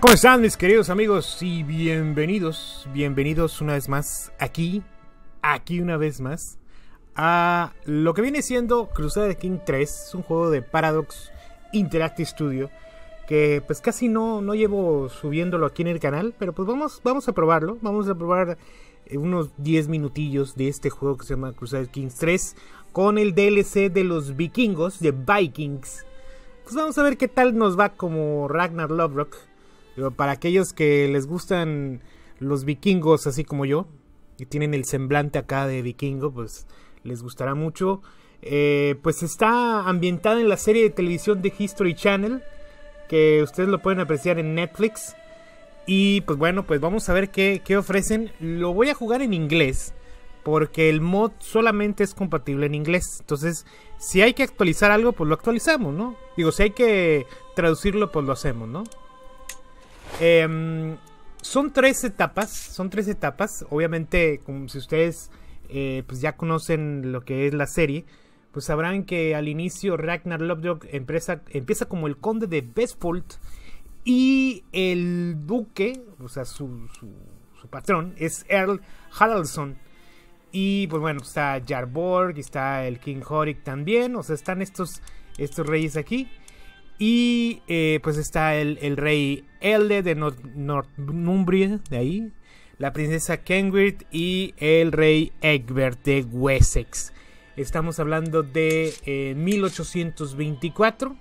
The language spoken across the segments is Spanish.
¿cómo están mis queridos amigos? Y bienvenidos, bienvenidos una vez más aquí, aquí una vez más, a lo que viene siendo Crusader King 3. un juego de Paradox Interactive Studio que pues casi no, no llevo subiéndolo aquí en el canal, pero pues vamos, vamos a probarlo, vamos a probar eh, unos 10 minutillos de este juego que se llama Crusader Kings 3 con el DLC de los vikingos, de Vikings. Pues vamos a ver qué tal nos va como Ragnar Lovrock para aquellos que les gustan los vikingos, así como yo, y tienen el semblante acá de vikingo, pues les gustará mucho. Eh, pues está ambientada en la serie de televisión de History Channel, que ustedes lo pueden apreciar en Netflix. Y pues bueno, pues vamos a ver qué, qué ofrecen. Lo voy a jugar en inglés, porque el mod solamente es compatible en inglés. Entonces, si hay que actualizar algo, pues lo actualizamos, ¿no? Digo, si hay que traducirlo, pues lo hacemos, ¿no? Em, son tres etapas, son tres etapas. Obviamente, como si ustedes eh, pues ya conocen lo que es la serie, pues sabrán que al inicio Ragnar Lothbrok empieza, empieza como el conde de Bespold, y el duque, o sea, su, patrón es Earl Haraldson. Y pues bueno, está Jarborg, está el King Horik también, o sea, están estos, estos reyes aquí. Y eh, pues está el, rey Elde de Northumbria, de ahí, la princesa Kengrid y el rey Egbert de Wessex. Estamos hablando de 1824. Eh,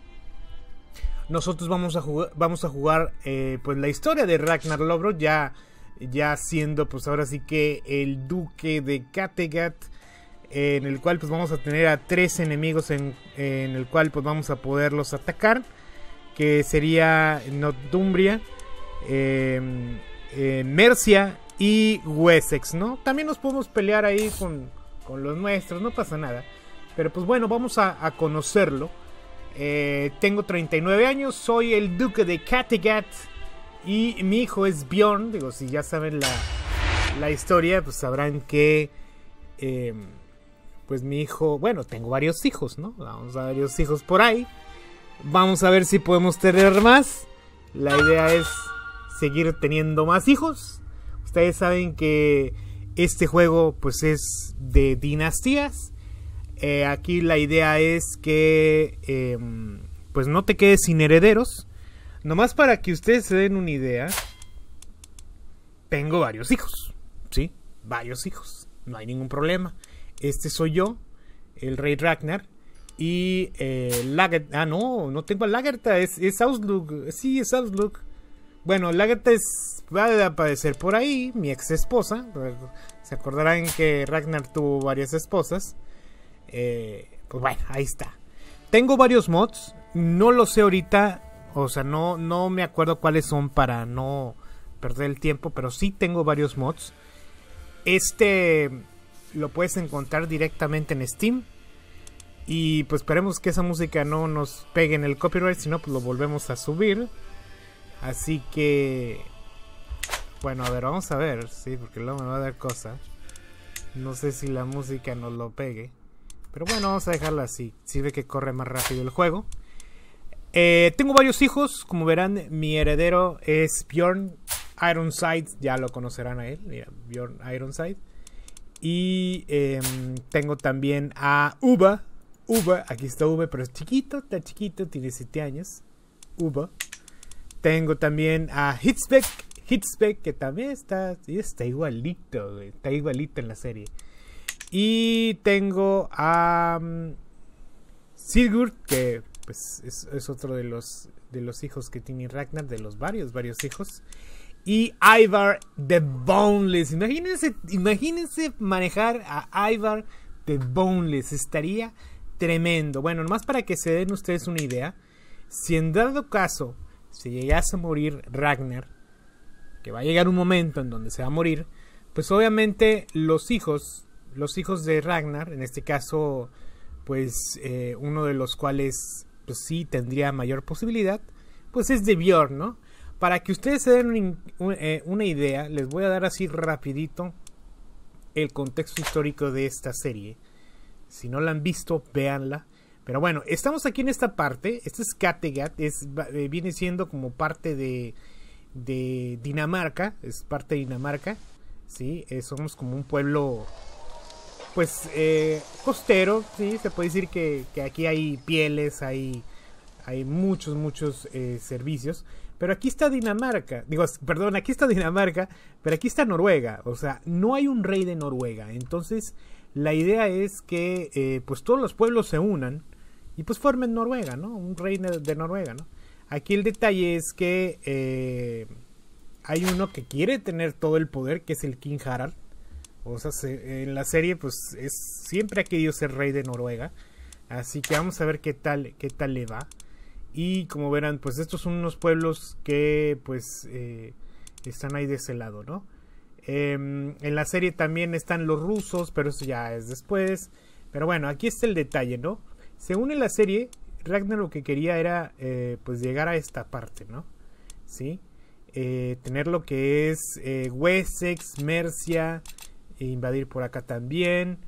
Nosotros vamos a jugar, vamos a jugar eh, pues la historia de Ragnar Lobro, ya, ya siendo pues ahora sí que el duque de Kattegat en el cual pues vamos a tener a tres enemigos en, el cual pues vamos a poderlos atacar que sería Notumbria, em, eh, Mercia y Wessex, ¿no? También nos podemos pelear ahí con, con, los nuestros, no pasa nada. Pero pues bueno, vamos a, conocerlo. Eh, tengo 39 años, soy el duque de Kattegat y mi hijo es Bjorn. Digo, si ya saben la, la historia, pues sabrán que... Em, pues mi hijo, bueno, tengo varios hijos, ¿no? Vamos a varios hijos por ahí. Vamos a ver si podemos tener más. La idea es seguir teniendo más hijos. Ustedes saben que este juego pues es de dinastías. Eh, aquí la idea es que em, pues no te quedes sin herederos. Nomás para que ustedes se den una idea. Tengo varios hijos. ¿Sí? Varios hijos. No hay ningún problema este soy yo, el rey Ragnar. Y eh, Ah, no, no tengo a Lagerta. Es, Auslug. Sí, es Auslug. Bueno, Lagerta va a aparecer por ahí. Mi ex esposa. Se acordarán que Ragnar tuvo varias esposas. Eh, pues bueno, ahí está. Tengo varios mods. No lo sé ahorita. O sea, no, no me acuerdo cuáles son para no perder el tiempo. Pero sí tengo varios mods. Este lo puedes encontrar directamente en Steam. Y pues esperemos que esa música no nos pegue en el copyright, si no, pues lo volvemos a subir. Así que... Bueno, a ver, vamos a ver, sí, porque luego me va a dar cosa. No sé si la música nos lo pegue. Pero bueno, vamos a dejarla así. Sirve que corre más rápido el juego. Eh, tengo varios hijos, como verán, mi heredero es Bjorn Ironside, ya lo conocerán a él, mira, Bjorn Ironside. Y em, tengo también a Uba. Uba, aquí está Uba, pero es chiquito, está chiquito, tiene 7 años. Uba. Tengo también a Hitzbeck. que también está, está igualito, está igualito en la serie. Y tengo a mm, Sigurd, que pues, es, otro de los, de los hijos que tiene Ragnar, de los varios, varios hijos y Ivar the Boneless. Imagínense, imagínense manejar a Ivar the Boneless. Estaría tremendo. Bueno, nomás para que se den ustedes una idea. Si en dado caso se llegase a morir Ragnar, que va a llegar un momento en donde se va a morir, pues obviamente los hijos, los hijos de Ragnar, en este caso, pues eh, uno de los cuales pues sí tendría mayor posibilidad, pues es de Bjorn, ¿no? Para que ustedes se den eh, una idea, les voy a dar así rapidito el contexto histórico de esta serie. Si no la han visto, véanla. Pero bueno, estamos aquí en esta parte. Este es Kattegat, es, eh, viene siendo como parte de, Dinamarca, es parte de Dinamarca. ¿sí? Eh, somos como un pueblo, pues, costero, ¿sí? Se puede decir que, aquí hay pieles, hay, hay muchos, muchos servicios. Pero aquí está Dinamarca, digo, perdón, aquí está Dinamarca, pero aquí está Noruega, o sea, no hay un rey de Noruega. Entonces, la idea es que eh, pues todos los pueblos se unan y pues formen Noruega, ¿no? Un rey de Noruega, ¿no? Aquí el detalle es que eh, hay uno que quiere tener todo el poder, que es el King Harald. O sea, en la serie pues es, siempre ha querido ser rey de Noruega. Así que vamos a ver qué tal, qué tal le va y como verán, pues estos son unos pueblos que pues eh, están ahí de ese lado, ¿no? Em, en la serie también están los rusos, pero eso ya es después. Pero bueno, aquí está el detalle, ¿no? Según en la serie, Ragnar lo que quería era eh, pues llegar a esta parte, ¿no? ¿Sí? Eh, tener lo que es Wessex, Mercia, e invadir por acá también.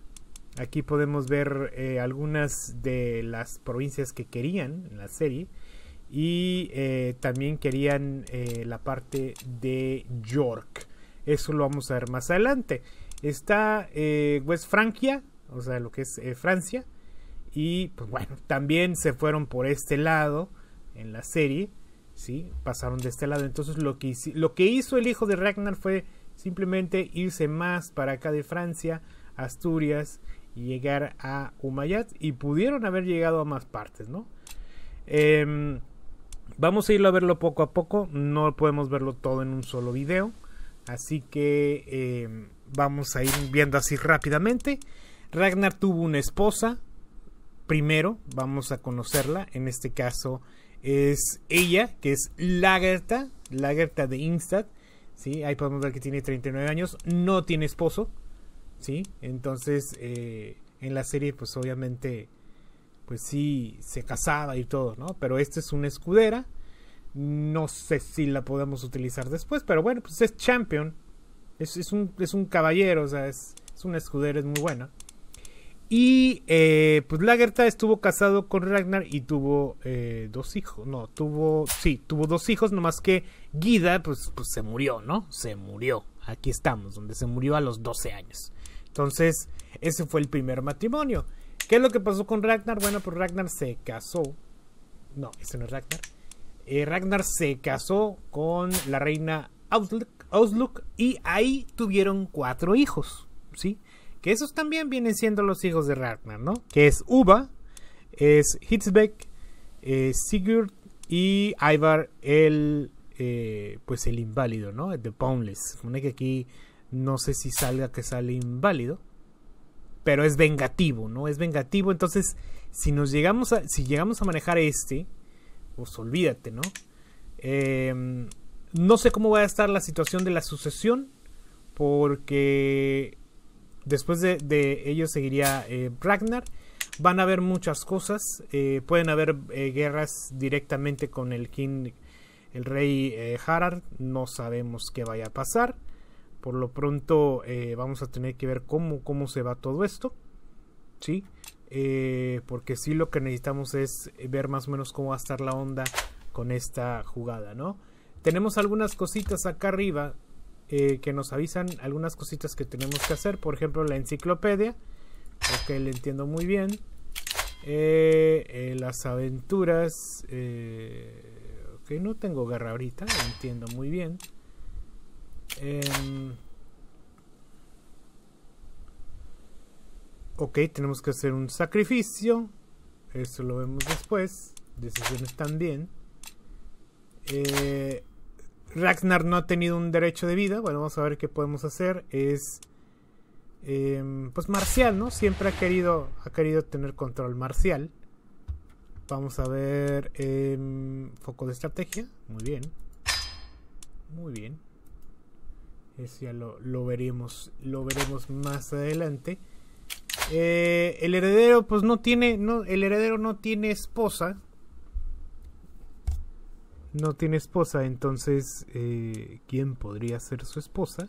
Aquí podemos ver eh, algunas de las provincias que querían en la serie. Y eh, también querían eh, la parte de York. Eso lo vamos a ver más adelante. Está West Francia, o sea, lo que es Francia. Y pues bueno, también se fueron por este lado en la serie. ¿sí? Pasaron de este lado. Entonces lo que, lo que hizo el hijo de Ragnar fue simplemente irse más para acá de Francia, Asturias llegar a Humayat y pudieron haber llegado a más partes, ¿no? Em, vamos a irlo a verlo poco a poco, no podemos verlo todo en un solo video, así que em, vamos a ir viendo así rápidamente. Ragnar tuvo una esposa, primero vamos a conocerla, en este caso es ella, que es Lagerta, Lagerta de Ingstad ¿sí? ahí podemos ver que tiene 39 años, no tiene esposo, ¿sí? Entonces, eh, en la serie, pues obviamente, pues sí, se casaba y todo, ¿no? Pero esta es una escudera. No sé si la podemos utilizar después, pero bueno, pues es champion. Es, un, es un, caballero, o sea, es, una escudera, es muy buena. Y eh, pues Lagerta estuvo casado con Ragnar y tuvo eh, dos hijos. No, tuvo, sí, tuvo dos hijos, nomás que Guida, pues, pues se murió, ¿no? Se murió. Aquí estamos, donde se murió a los 12 años. Entonces, ese fue el primer matrimonio. ¿Qué es lo que pasó con Ragnar? Bueno, pues Ragnar se casó. No, ese no es Ragnar. Eh, Ragnar se casó con la reina Ausluk y ahí tuvieron cuatro hijos, ¿sí? Que esos también vienen siendo los hijos de Ragnar, ¿no? Que es Uba, es Hitzbeck, Sigurd y Ivar el, eh, pues el inválido, ¿no? The Boneless. Supone que aquí no sé si salga que sale inválido, pero es vengativo, ¿no? Es vengativo, entonces si nos llegamos a, si llegamos a manejar este, pues olvídate, ¿no? Em, no sé cómo va a estar la situación de la sucesión, porque después de, ello ellos seguiría eh, Ragnar. Van a haber muchas cosas, eh, pueden haber eh, guerras directamente con el King, el rey Harald, no sabemos qué vaya a pasar. Por lo pronto eh, vamos a tener que ver cómo, se va todo esto. ¿Sí? Eh, porque sí lo que necesitamos es ver más o menos cómo va a estar la onda con esta jugada, ¿no? Tenemos algunas cositas acá arriba eh, que nos avisan algunas cositas que tenemos que hacer. Por ejemplo, la enciclopedia. Ok, le entiendo muy bien. las aventuras. ok, no tengo guerra ahorita, entiendo muy bien. Em, ok, tenemos que hacer un sacrificio. Eso lo vemos después. Decisiones también. Eh, Ragnar no ha tenido un derecho de vida. Bueno, vamos a ver qué podemos hacer. Es. Em, pues marcial, ¿no? Siempre ha querido, ha querido tener control marcial. Vamos a ver. Em, foco de estrategia. Muy bien. Muy bien ya lo, veremos, lo veremos más adelante. Eh, el heredero, pues no tiene, no, el heredero no tiene esposa. No tiene esposa, entonces, eh, ¿quién podría ser su esposa?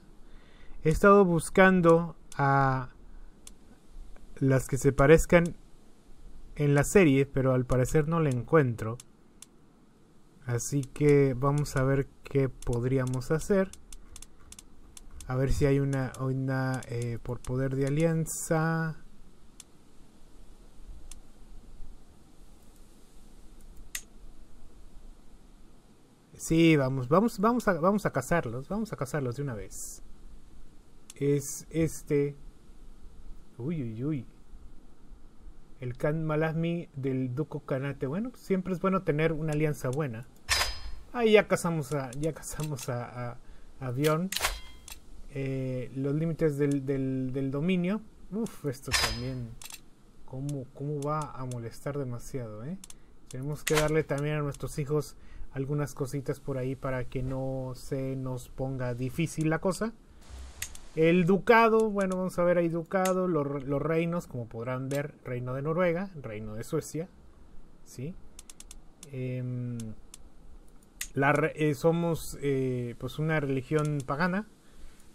He estado buscando a las que se parezcan en la serie, pero al parecer no la encuentro. Así que vamos a ver qué podríamos hacer. A ver si hay una, eh, por poder de alianza. Sí, vamos, vamos, vamos a, vamos a cazarlos, vamos a cazarlos de una vez. Es este. Uy, uy, uy. El Khan Malasmi del Duco Kanate. Bueno, siempre es bueno tener una alianza buena. Ahí ya cazamos a, ya cazamos a, a, eh, los límites del, dominio. Uf, esto también. ¿Cómo, ¿Cómo va a molestar demasiado? Eh? Tenemos que darle también a nuestros hijos algunas cositas por ahí para que no se nos ponga difícil la cosa. El ducado, bueno, vamos a ver ahí ducado, los reinos, como podrán ver, reino de Noruega, reino de Suecia, ¿sí? Em, eh, somos pues una religión pagana,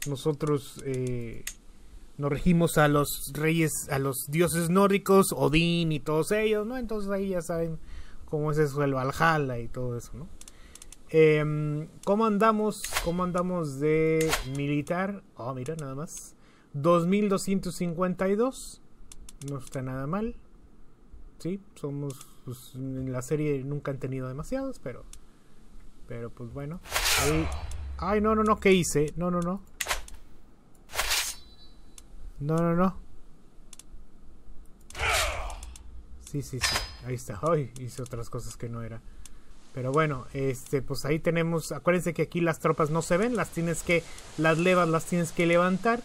nosotros eh, nos regimos a los reyes, a los dioses nórdicos, Odín y todos ellos, ¿no? Entonces ahí ya saben cómo es eso, el Valhalla y todo eso, ¿no? Em, ¿Cómo andamos? ¿Cómo andamos de militar? Oh, mira, nada más. 2252. No está nada mal. Sí, somos. Pues, en la serie nunca han tenido demasiados, pero. Pero pues bueno. Ay, no, no, no, ¿qué hice? No, no, no. No, no, no. Sí, sí, sí. Ahí está. Hoy hice otras cosas que no era. Pero bueno, este, pues ahí tenemos. Acuérdense que aquí las tropas no se ven. Las tienes que. Las levas las tienes que levantar.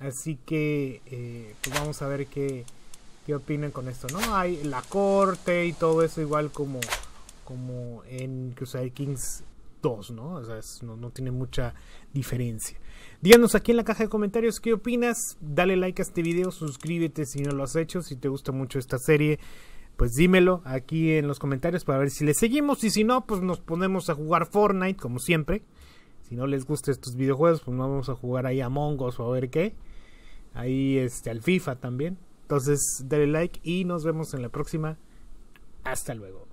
Así que. Eh, pues vamos a ver qué. opinan con esto, ¿no? Hay la corte y todo eso, igual como. como en Crusader Kings 2, ¿no? O sea, no tiene mucha diferencia. Díganos aquí en la caja de comentarios qué opinas. Dale like a este video, suscríbete si no lo has hecho, si te gusta mucho esta serie. Pues dímelo aquí en los comentarios para ver si le seguimos y si no, pues nos ponemos a jugar Fortnite como siempre. Si no les gustan estos videojuegos, pues no vamos a jugar ahí a Mongos o a ver qué. Ahí este, al FIFA también. Entonces, dale like y nos vemos en la próxima. Hasta luego.